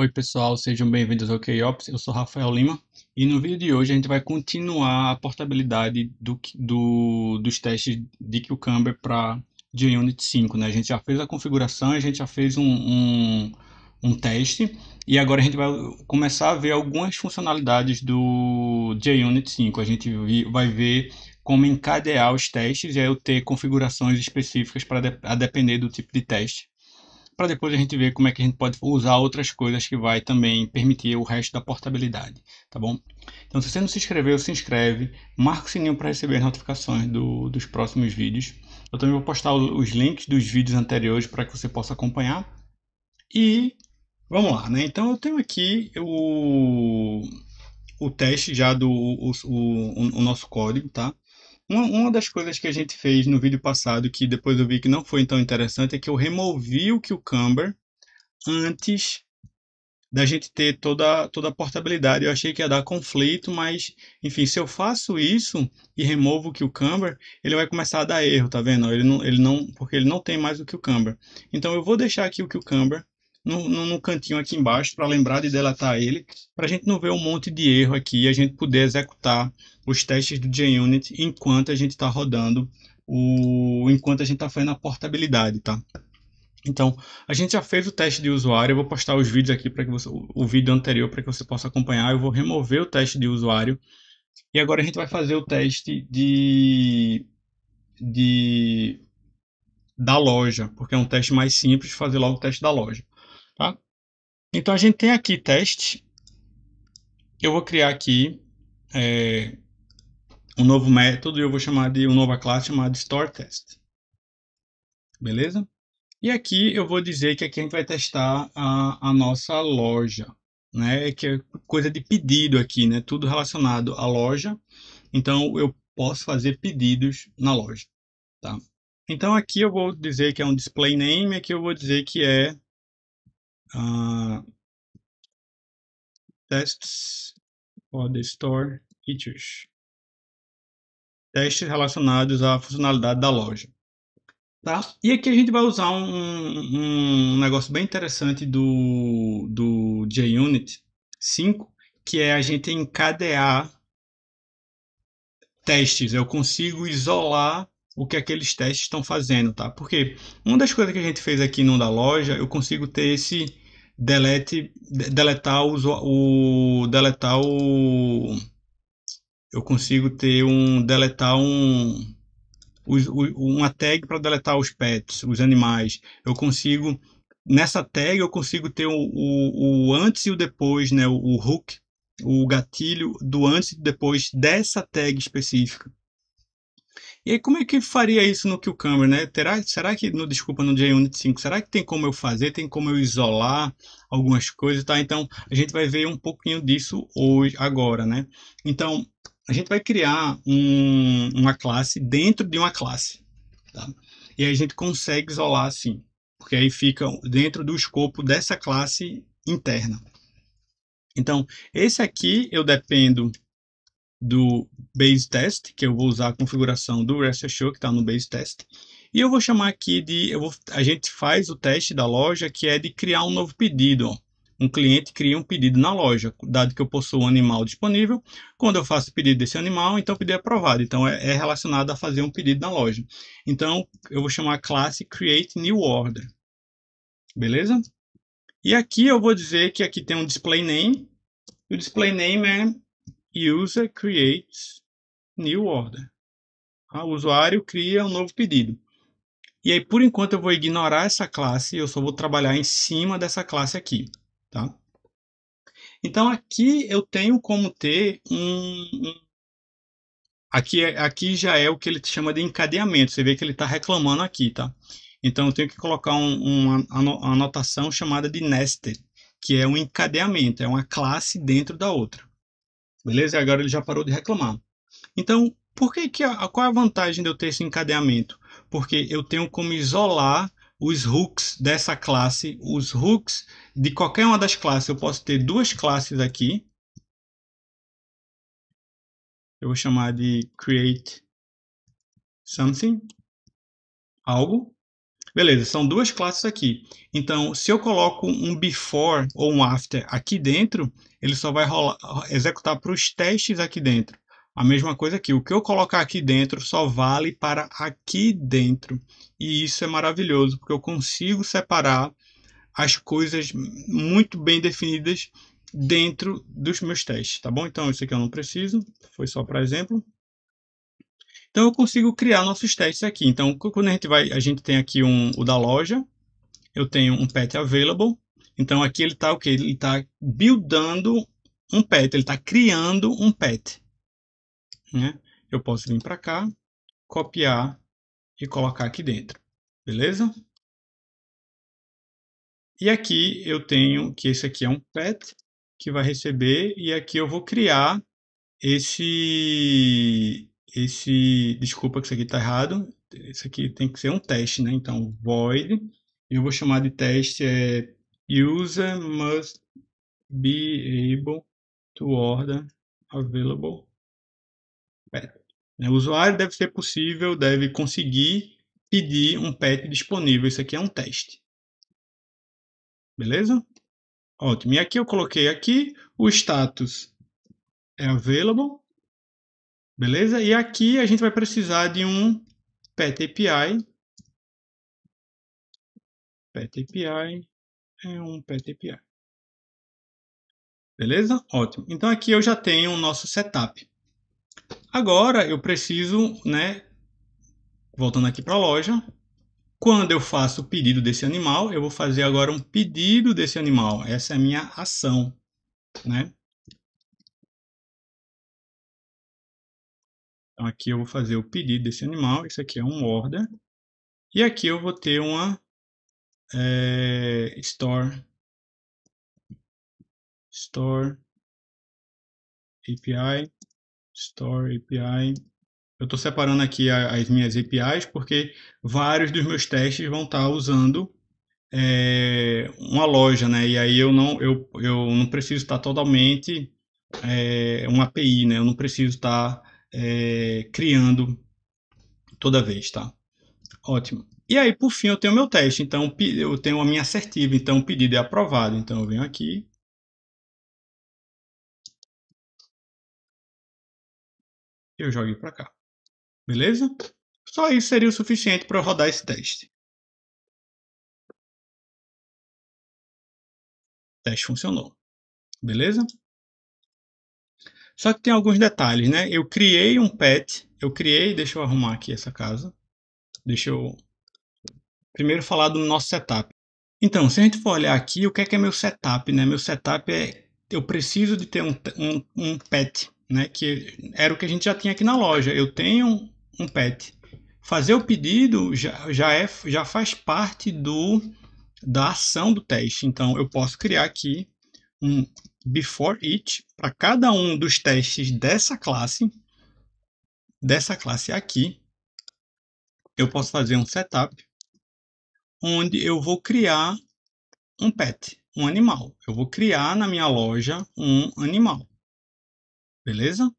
Oi pessoal, sejam bem-vindos ao KOps, eu sou Rafael Lima e no vídeo de hoje a gente vai continuar a portabilidade do, do, dos testes de Cucumber para JUnit 5, né? A gente já fez a configuração, a gente já fez um, um, um, teste e agora a gente vai começar a ver algumas funcionalidades do JUnit 5. A gente vai ver como encadear os testes e aí eu ter configurações específicas para de, a depender do tipo de teste para depois a gente ver como é que a gente pode usar outras coisas que vai também permitir o resto da portabilidade, tá bom? Então, se você não se inscreveu, se inscreve, marca o sininho para receber as notificações do, dos próximos vídeos. Eu também vou postar os links dos vídeos anteriores para que você possa acompanhar. E vamos lá, né? Então, eu tenho aqui o, o teste já do o, o, o nosso código, tá? Uma, uma das coisas que a gente fez no vídeo passado, que depois eu vi que não foi tão interessante, é que eu removi o cucumber antes da gente ter toda, toda a portabilidade. Eu achei que ia dar conflito, mas enfim, se eu faço isso e removo o cucumber, ele vai começar a dar erro, tá vendo? Ele não, ele não, porque ele não tem mais o cucumber. Então eu vou deixar aqui o cucumber no, no, no cantinho aqui embaixo para lembrar de delatar ele, para a gente não ver um monte de erro aqui e a gente poder executar os testes do JUnit enquanto a gente está rodando, o, enquanto a gente está fazendo a portabilidade, tá? Então, a gente já fez o teste de usuário, eu vou postar os vídeos aqui para que você, o vídeo anterior para que você possa acompanhar, eu vou remover o teste de usuário e agora a gente vai fazer o teste de, de da loja, porque é um teste mais simples fazer logo o teste da loja. Tá? Então, a gente tem aqui teste. Eu vou criar aqui é, um novo método e eu vou chamar de uma nova classe chamada StoreTest. Beleza? E aqui eu vou dizer que aqui a gente vai testar a, a nossa loja, né? É que é coisa de pedido aqui, né? Tudo relacionado à loja. Então, eu posso fazer pedidos na loja, tá? Então, aqui eu vou dizer que é um display name, aqui eu vou dizer que é uh, tests for the store features. Testes relacionados à funcionalidade da loja. Tá? E aqui a gente vai usar um, um negócio bem interessante do, do JUnit 5, que é a gente encadear testes. Eu consigo isolar o que aqueles testes estão fazendo, tá? Porque uma das coisas que a gente fez aqui no da loja, eu consigo ter esse delete, deletar o, o deletar o, eu consigo ter um deletar um uma tag para deletar os pets, os animais. Eu consigo nessa tag eu consigo ter o, o, o antes e o depois, né? O, o hook, o gatilho do antes e depois dessa tag específica. E aí, como é que faria isso no Cucumber, né? Terá, será que, no, desculpa, no JUnit 5, será que tem como eu fazer, tem como eu isolar algumas coisas, tá? Então, a gente vai ver um pouquinho disso hoje, agora, né? Então, a gente vai criar um, uma classe dentro de uma classe, tá? E aí a gente consegue isolar assim, porque aí fica dentro do escopo dessa classe interna. Então, esse aqui eu dependo do base test, que eu vou usar a configuração do rest Assure que está no base test. E eu vou chamar aqui de, eu vou, a gente faz o teste da loja, que é de criar um novo pedido. Um cliente cria um pedido na loja, dado que eu possuo um animal disponível. Quando eu faço o pedido desse animal, então o pedido é aprovado. Então é, é relacionado a fazer um pedido na loja. Então eu vou chamar a classe Create New Order. Beleza? E aqui eu vou dizer que aqui tem um display name. O display name é User creates new order. Ah, o usuário cria um novo pedido. E aí, por enquanto, eu vou ignorar essa classe, eu só vou trabalhar em cima dessa classe aqui, tá? Então, aqui eu tenho como ter um... Aqui, é, aqui já é o que ele chama de encadeamento, você vê que ele está reclamando aqui, tá? Então, eu tenho que colocar um, uma anotação chamada de nested, que é um encadeamento, é uma classe dentro da outra. Beleza? E agora ele já parou de reclamar. Então, por que, que a, qual é a vantagem de eu ter esse encadeamento? Porque eu tenho como isolar os hooks dessa classe, os hooks de qualquer uma das classes. Eu posso ter duas classes aqui. Eu vou chamar de create something, algo. Beleza, são duas classes aqui. Então, se eu coloco um before ou um after aqui dentro, ele só vai rolar, executar para os testes aqui dentro. A mesma coisa aqui, o que eu colocar aqui dentro só vale para aqui dentro. E isso é maravilhoso, porque eu consigo separar as coisas muito bem definidas dentro dos meus testes, tá bom? Então, isso aqui eu não preciso, foi só para exemplo. Então eu consigo criar nossos testes aqui. Então quando a gente vai, a gente tem aqui um, o da loja, eu tenho um pet available. Então aqui ele está o que? Ele está buildando um pet, ele está criando um pet. Né? Eu posso vir para cá, copiar e colocar aqui dentro, beleza? E aqui eu tenho que esse aqui é um pet que vai receber e aqui eu vou criar esse esse, desculpa que isso aqui está errado, isso aqui tem que ser um teste, né? Então, void, eu vou chamar de teste é user must be able to order available. pet é, O usuário deve ser possível, deve conseguir pedir um pet disponível. Isso aqui é um teste. Beleza? Ótimo. E aqui eu coloquei aqui o status é available Beleza? E aqui a gente vai precisar de um pet API. Pet API é um pet API. Beleza? Ótimo. Então aqui eu já tenho o nosso setup. Agora eu preciso, né, voltando aqui para a loja, quando eu faço o pedido desse animal, eu vou fazer agora um pedido desse animal. Essa é a minha ação, né? Então aqui eu vou fazer o pedido desse animal, isso aqui é um order. E aqui eu vou ter uma é, store, store API, store API. Eu estou separando aqui as minhas APIs porque vários dos meus testes vão estar tá usando é, uma loja, né? E aí eu não, eu, eu não preciso estar tá totalmente é, uma API, né? Eu não preciso estar tá é, criando toda vez, tá? Ótimo. E aí, por fim, eu tenho meu teste. Então, eu tenho a minha assertiva. Então, o pedido é aprovado. Então, eu venho aqui. Eu joguei para cá. Beleza? Só isso seria o suficiente para eu rodar esse teste. O teste funcionou. Beleza? Só que tem alguns detalhes, né? Eu criei um pet, eu criei, deixa eu arrumar aqui essa casa. Deixa eu primeiro falar do nosso setup. Então, se a gente for olhar aqui, o que é, que é meu setup, né? Meu setup é eu preciso de ter um, um, um pet, né? Que era o que a gente já tinha aqui na loja. Eu tenho um pet. Fazer o pedido já, já, é, já faz parte do da ação do teste. Então, eu posso criar aqui um before each para cada um dos testes dessa classe, dessa classe aqui, eu posso fazer um setup onde eu vou criar um pet, um animal. Eu vou criar na minha loja um animal. Beleza?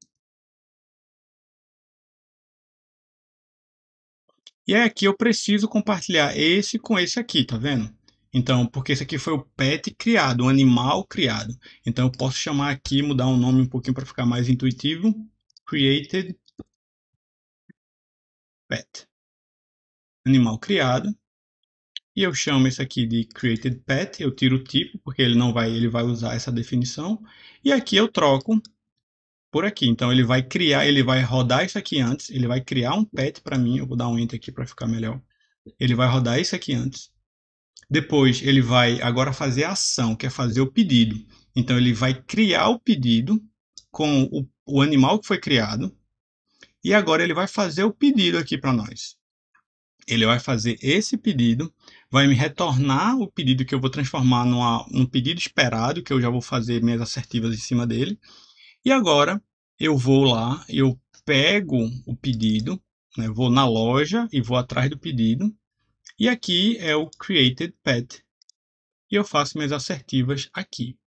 E aí é aqui eu preciso compartilhar esse com esse aqui, tá vendo? Então, porque esse aqui foi o pet criado, o animal criado. Então, eu posso chamar aqui, mudar o um nome um pouquinho para ficar mais intuitivo. Created pet. Animal criado. E eu chamo esse aqui de created pet. Eu tiro o tipo, porque ele não vai, ele vai usar essa definição. E aqui eu troco por aqui. Então, ele vai criar, ele vai rodar isso aqui antes. Ele vai criar um pet para mim. Eu vou dar um enter aqui para ficar melhor. Ele vai rodar isso aqui antes depois ele vai agora fazer a ação, que é fazer o pedido. Então ele vai criar o pedido com o, o animal que foi criado. E agora ele vai fazer o pedido aqui para nós. Ele vai fazer esse pedido, vai me retornar o pedido que eu vou transformar num pedido esperado, que eu já vou fazer minhas assertivas em cima dele. E agora eu vou lá, eu pego o pedido, né, vou na loja e vou atrás do pedido. E aqui é o created pet. E eu faço minhas assertivas aqui,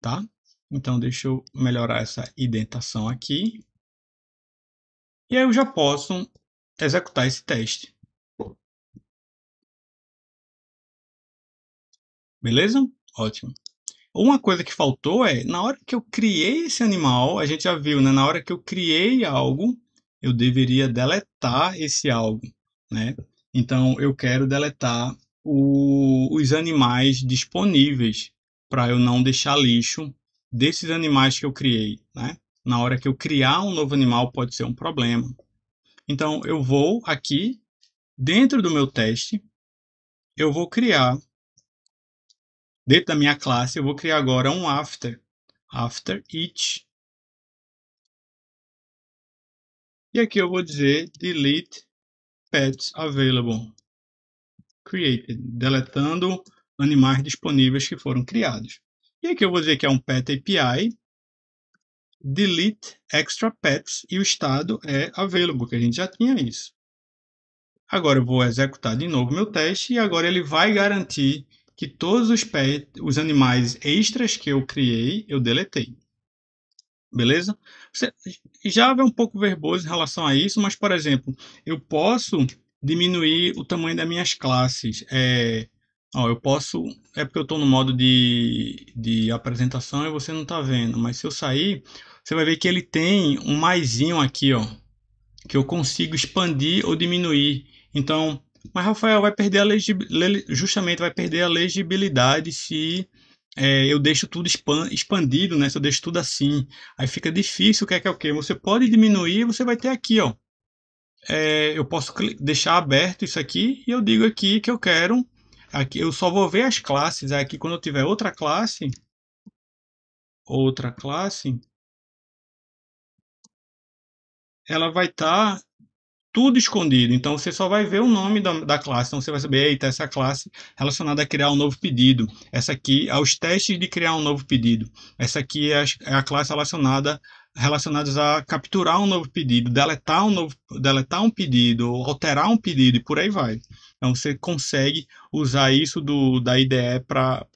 tá? Então, deixa eu melhorar essa identação aqui. E aí eu já posso executar esse teste. Beleza? Ótimo. Uma coisa que faltou é, na hora que eu criei esse animal, a gente já viu, né? Na hora que eu criei algo, eu deveria deletar esse algo, né? Então eu quero deletar o, os animais disponíveis para eu não deixar lixo desses animais que eu criei, né? Na hora que eu criar um novo animal pode ser um problema. Então eu vou aqui dentro do meu teste, eu vou criar dentro da minha classe, eu vou criar agora um after, after each. E aqui eu vou dizer delete pets available created, deletando animais disponíveis que foram criados. E aqui eu vou dizer que é um pet API, delete extra pets e o estado é available, que a gente já tinha isso. Agora eu vou executar de novo meu teste e agora ele vai garantir que todos os pets, os animais extras que eu criei, eu deletei beleza? Já é um pouco verboso em relação a isso, mas, por exemplo, eu posso diminuir o tamanho das minhas classes. É, ó, eu posso. É porque eu estou no modo de, de apresentação e você não está vendo, mas se eu sair, você vai ver que ele tem um maisinho aqui, ó, que eu consigo expandir ou diminuir. Então, mas Rafael vai perder a legibilidade, justamente vai perder a legibilidade se é, eu deixo tudo expandido, né? Se eu deixo tudo assim, aí fica difícil. O que é que é o que? Você pode diminuir, você vai ter aqui, ó. É, eu posso deixar aberto isso aqui e eu digo aqui que eu quero. Aqui eu só vou ver as classes. Aqui quando eu tiver outra classe, outra classe, ela vai estar tá tudo escondido. Então você só vai ver o nome da, da classe. Então você vai saber, eita, essa classe relacionada a criar um novo pedido. Essa aqui aos testes de criar um novo pedido. Essa aqui é a, é a classe relacionada relacionadas a capturar um novo pedido, deletar um novo, deletar um pedido, alterar um pedido e por aí vai. Então você consegue usar isso do da IDE para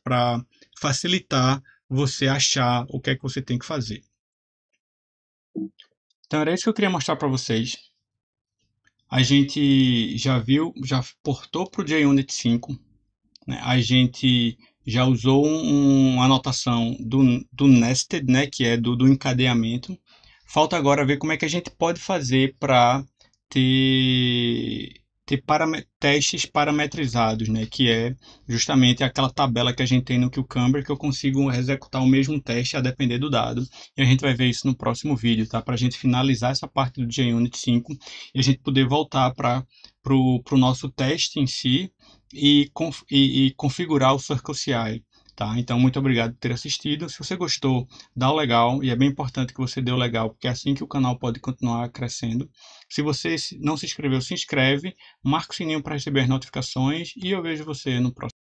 facilitar você achar o que é que você tem que fazer. Então era isso que eu queria mostrar para vocês. A gente já viu, já portou para o JUnit 5, né? a gente já usou uma anotação do, do nested, né? que é do, do encadeamento. Falta agora ver como é que a gente pode fazer para ter param testes parametrizados, né? que é justamente aquela tabela que a gente tem no Cucumber que eu consigo executar o mesmo teste a depender do dado. E a gente vai ver isso no próximo vídeo, tá? para a gente finalizar essa parte do JUnit 5 e a gente poder voltar para o nosso teste em si e, e, e configurar o CircleCI. Tá? Então, muito obrigado por ter assistido. Se você gostou, dá o legal, e é bem importante que você dê o legal, porque é assim que o canal pode continuar crescendo. Se você não se inscreveu, se inscreve, marca o sininho para receber as notificações, e eu vejo você no próximo.